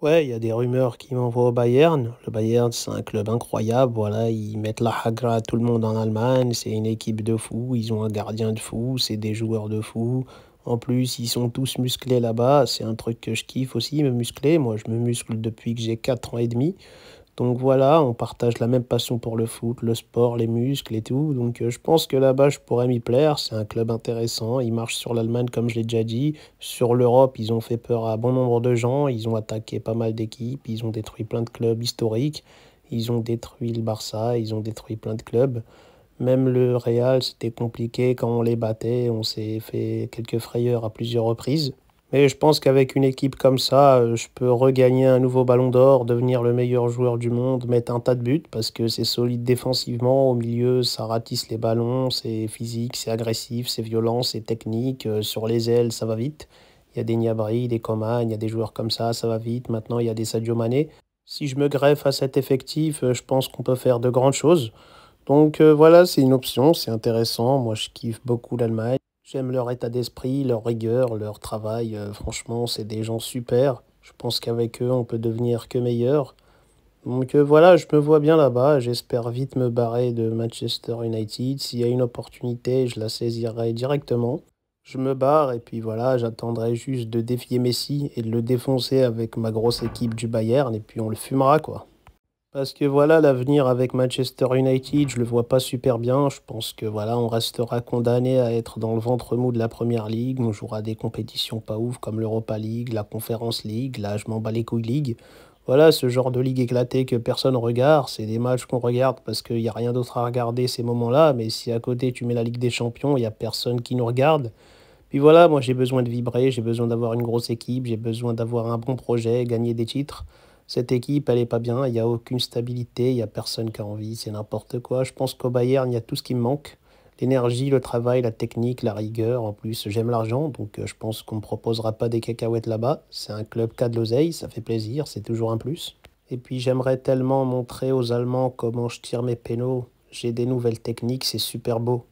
Ouais, il y a des rumeurs qui m'envoient au Bayern. Le Bayern, c'est un club incroyable. Voilà, ils mettent la hagra à tout le monde en Allemagne. C'est une équipe de fous. Ils ont un gardien de fou. C'est des joueurs de fous. En plus, ils sont tous musclés là-bas. C'est un truc que je kiffe aussi, me muscler. Moi, je me muscle depuis que j'ai 4 ans et demi. Donc voilà, on partage la même passion pour le foot, le sport, les muscles et tout. Donc euh, je pense que là-bas, je pourrais m'y plaire. C'est un club intéressant. Ils marchent sur l'Allemagne, comme je l'ai déjà dit. Sur l'Europe, ils ont fait peur à bon nombre de gens. Ils ont attaqué pas mal d'équipes. Ils ont détruit plein de clubs historiques. Ils ont détruit le Barça. Ils ont détruit plein de clubs. Même le Real, c'était compliqué. Quand on les battait, on s'est fait quelques frayeurs à plusieurs reprises. Mais je pense qu'avec une équipe comme ça, euh, je peux regagner un nouveau ballon d'or, devenir le meilleur joueur du monde, mettre un tas de buts parce que c'est solide défensivement. Au milieu, ça ratisse les ballons, c'est physique, c'est agressif, c'est violent, c'est technique. Euh, sur les ailes, ça va vite. Il y a des Niabri, des Coman, il y a des joueurs comme ça, ça va vite. Maintenant, il y a des Sadio Mané. Si je me greffe à cet effectif, euh, je pense qu'on peut faire de grandes choses. Donc voilà, c'est une option, c'est intéressant. Moi, je kiffe beaucoup l'Allemagne. J'aime leur état d'esprit, leur rigueur, leur travail. Euh, franchement, c'est des gens super. Je pense qu'avec eux, on peut devenir que meilleur. Donc euh, voilà, je me vois bien là-bas. J'espère vite me barrer de Manchester United. S'il y a une opportunité, je la saisirai directement. Je me barre et puis voilà, j'attendrai juste de défier Messi et de le défoncer avec ma grosse équipe du Bayern et puis on le fumera quoi. Parce que voilà, l'avenir avec Manchester United, je le vois pas super bien. Je pense que voilà, on restera condamné à être dans le ventre mou de la première ligue. On jouera des compétitions pas ouf comme l'Europa League, la Conference League, là je m'en bats les couilles League. Voilà, ce genre de ligue éclatée que personne regarde, c'est des matchs qu'on regarde parce qu'il n'y a rien d'autre à regarder ces moments-là, mais si à côté tu mets la Ligue des Champions, il n'y a personne qui nous regarde. Puis voilà, moi j'ai besoin de vibrer, j'ai besoin d'avoir une grosse équipe, j'ai besoin d'avoir un bon projet, gagner des titres cette équipe, elle est pas bien, il n'y a aucune stabilité, il n'y a personne qui a envie, c'est n'importe quoi. Je pense qu'au Bayern, il y a tout ce qui me manque. L'énergie, le travail, la technique, la rigueur. En plus, j'aime l'argent, donc euh, je pense qu'on ne me proposera pas des cacahuètes là-bas. C'est un club cas de l'oseille, ça fait plaisir, c'est toujours un plus. Et puis j'aimerais tellement montrer aux Allemands comment je tire mes pénaux. J'ai des nouvelles techniques, c'est super beau.